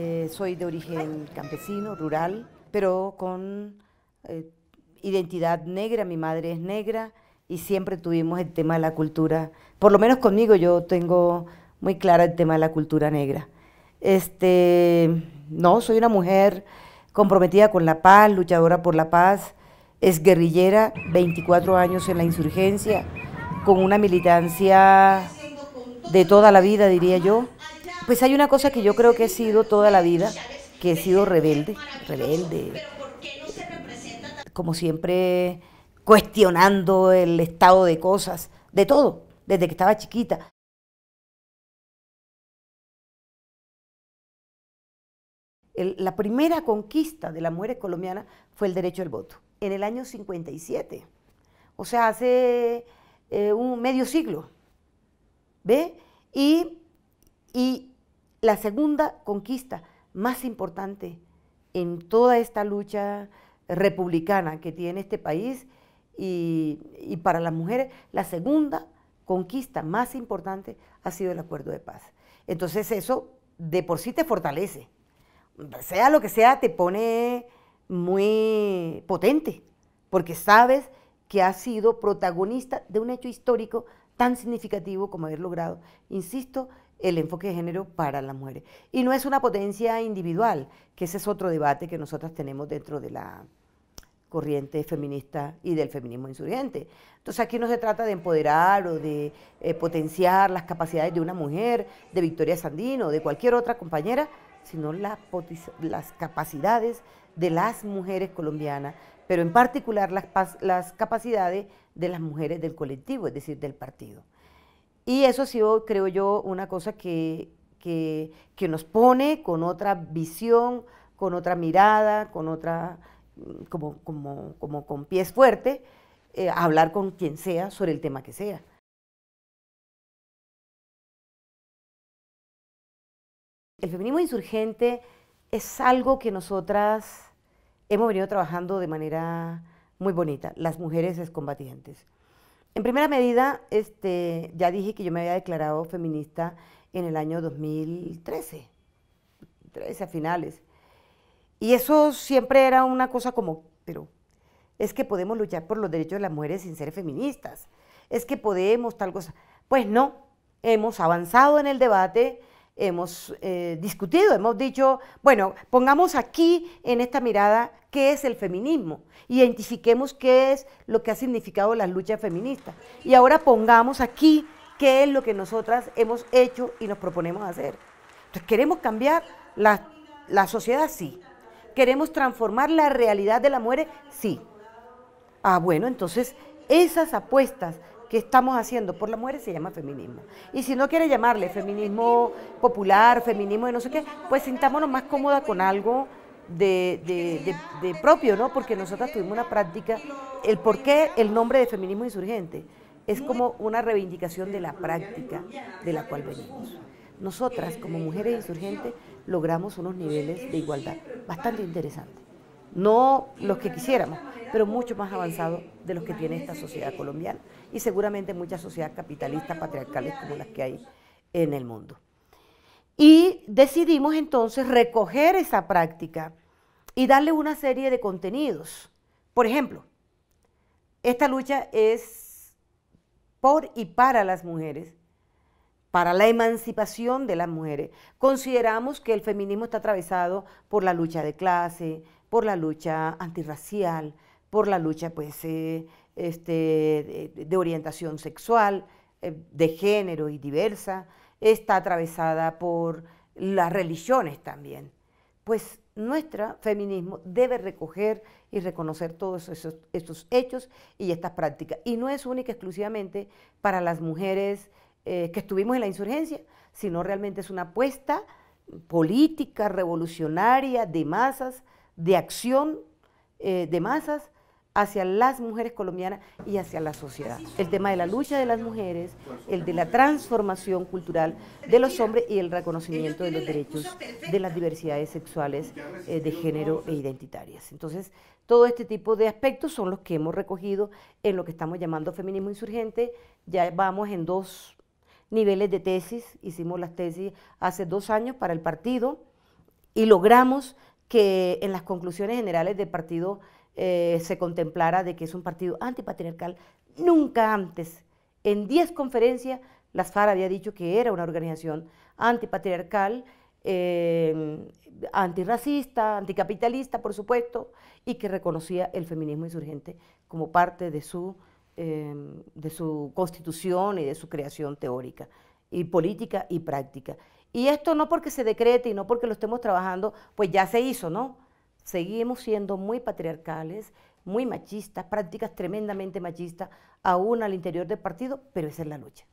Eh, soy de origen campesino, rural, pero con eh, identidad negra. Mi madre es negra y siempre tuvimos el tema de la cultura. Por lo menos conmigo yo tengo muy clara el tema de la cultura negra. Este, no, soy una mujer comprometida con la paz, luchadora por la paz, es guerrillera, 24 años en la insurgencia, con una militancia de toda la vida, diría yo. Pues hay una cosa que yo creo que he sido toda la vida, que he sido rebelde, rebelde, como siempre cuestionando el estado de cosas, de todo, desde que estaba chiquita. la primera conquista de las mujeres colombianas fue el derecho al voto, en el año 57, o sea, hace eh, un medio siglo. ¿Ve? y, la segunda conquista más importante en toda esta lucha republicana que tiene este país y, para las mujeres, la segunda conquista más importante ha sido el acuerdo de paz. Entonces eso de por sí te fortalece. Sea lo que sea, te pone muy potente, porque sabes que has sido protagonista de un hecho histórico tan significativo como haber logrado, insisto, el enfoque de género para las mujeres. Y no es una potencia individual, que ese es otro debate que nosotras tenemos dentro de la corriente feminista y del feminismo insurgente. Entonces aquí no se trata de empoderar o de eh, potenciar las capacidades de una mujer, de Victoria Sandino, de cualquier otra compañera, sino las capacidades de las mujeres colombianas, pero en particular las capacidades de las mujeres del colectivo, es decir, del partido. Y eso ha sido, creo yo, una cosa que, nos pone con otra visión, con otra mirada, con otra, mm, como, con pies fuertes, eh, a hablar con quien sea sobre el tema que sea. El feminismo insurgente es algo que nosotras hemos venido trabajando de manera muy bonita, las mujeres es combatientes en primera medida, este, ya dije que yo me había declarado feminista en el año 2013, 13 a finales. Y eso siempre era una cosa como, pero es que podemos luchar por los derechos de las mujeres sin ser feministas, es que podemos tal cosa. Pues no, hemos avanzado en el debate, hemos eh, discutido, hemos dicho, bueno, pongamos aquí en esta mirada qué es el feminismo, identifiquemos qué es lo que ha significado la lucha feminista y ahora pongamos aquí qué es lo que nosotras hemos hecho y nos proponemos hacer. Entonces, ¿queremos cambiar la, sociedad? Sí. ¿Queremos transformar la realidad de la mujer? Sí. Ah, bueno, entonces esas apuestas que estamos haciendo por las mujeres se llama feminismo. Y si no quiere llamarle feminismo popular, feminismo de no sé qué, pues sintámonos más cómoda con algo de, propio, ¿no? Porque nosotras tuvimos una práctica, el por qué el nombre de feminismo insurgente es como una reivindicación de la práctica de la cual venimos. Nosotras, como mujeres insurgentes, logramos unos niveles de igualdad bastante interesantes. No los que quisiéramos, pero mucho más avanzado de los que tiene esta sociedad colombiana y seguramente muchas sociedades capitalistas patriarcales como las que hay en el mundo. Y decidimos entonces recoger esa práctica y darle una serie de contenidos. Por ejemplo, esta lucha es por y para las mujeres, para la emancipación de las mujeres. Consideramos que el feminismo está atravesado por la lucha de clase, por la lucha antirracial, por la lucha pues, eh, este, de, orientación sexual, eh, de género y diversa, está atravesada por las religiones también. Pues nuestro feminismo debe recoger y reconocer todos esos, hechos y estas prácticas. Y no es única exclusivamente para las mujeres eh, que estuvimos en la insurgencia, sino realmente es una apuesta política, revolucionaria, de masas, de acción de masas, hacia las mujeres colombianas y hacia la sociedad. El tema de la lucha de las mujeres, el de la transformación cultural de los hombres y el reconocimiento de los derechos de las diversidades sexuales eh, de género e identitarias. Entonces, todo este tipo de aspectos son los que hemos recogido en lo que estamos llamando feminismo insurgente. Ya vamos en dos niveles de tesis. Hicimos las tesis hace dos años para el partido y logramos que en las conclusiones generales del partido eh, se contemplara de que es un partido antipatriarcal. Nunca antes, en 10 conferencias, las FARC había dicho que era una organización antipatriarcal, em, antirracista, anticapitalista, por supuesto, y que reconocía el feminismo insurgente como parte de su, em, de su constitución y de su creación teórica, y política y práctica. Y esto no porque se decrete y no porque lo estemos trabajando, pues ya se hizo, ¿no? Seguimos siendo muy patriarcales, muy machistas, prácticas tremendamente machistas, aún al interior del partido, pero esa es la lucha.